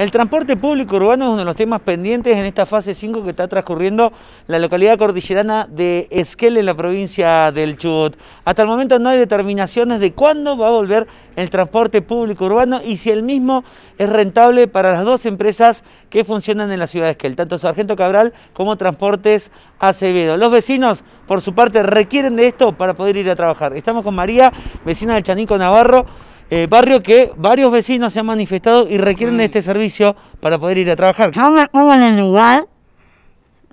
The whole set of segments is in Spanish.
El transporte público urbano es uno de los temas pendientes en esta fase 5 que está transcurriendo la localidad cordillerana de Esquel en la provincia del Chubut. Hasta el momento no hay determinaciones de cuándo va a volver el transporte público urbano y si el mismo es rentable para las dos empresas que funcionan en la ciudad de Esquel, tanto Sargento Cabral como Transportes Acevedo. Los vecinos, por su parte, requieren de esto para poder ir a trabajar. Estamos con María, vecina del Chanico Navarro, eh, barrio que varios vecinos se han manifestado y requieren de mm. este servicio para poder ir a trabajar. Yo me en el lugar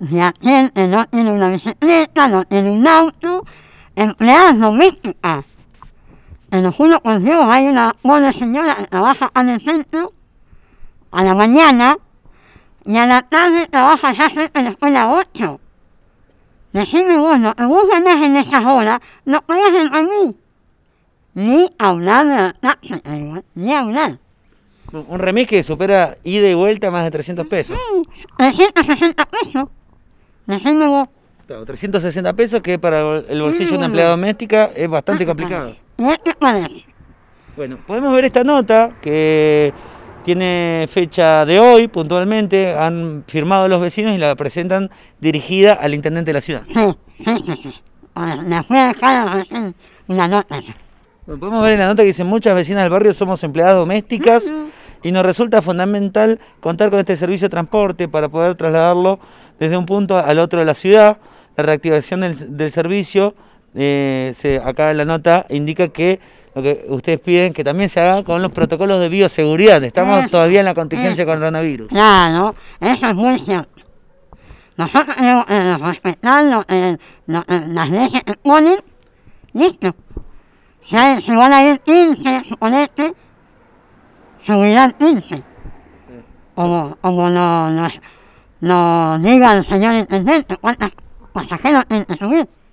en una bicicleta, no un auto, empleadas domésticas. En los Juros con hay una buena señora que trabaja en el centro a la mañana y a la tarde trabaja ya cerca la escuela 8. Decime vos, no te en esas horas, no creas en mí ni a ni a Un remis que supera ida y vuelta más de 300 pesos. 360 pesos. 360 pesos que para el mm. bolsillo de una empleada doméstica es bastante ah, complicado. Eh, eh, bueno, podemos ver esta nota que tiene fecha de hoy puntualmente, han firmado los vecinos y la presentan dirigida al intendente de la ciudad. a dejar una nota. Podemos ver en la nota que dice, muchas vecinas del barrio somos empleadas domésticas y nos resulta fundamental contar con este servicio de transporte para poder trasladarlo desde un punto al otro de la ciudad. La reactivación del, servicio, eh, acá en la nota, indica que lo que ustedes piden que también se haga con los protocolos de bioseguridad. Estamos todavía en la contingencia con con coronavirus. Claro, eso es muy cierto. Nosotros eh, eh, las leyes listo. Si van a ir 15 con este, subirán 15. Como, nos, diga el señor intendente cuántos pasajeros tienen que subir.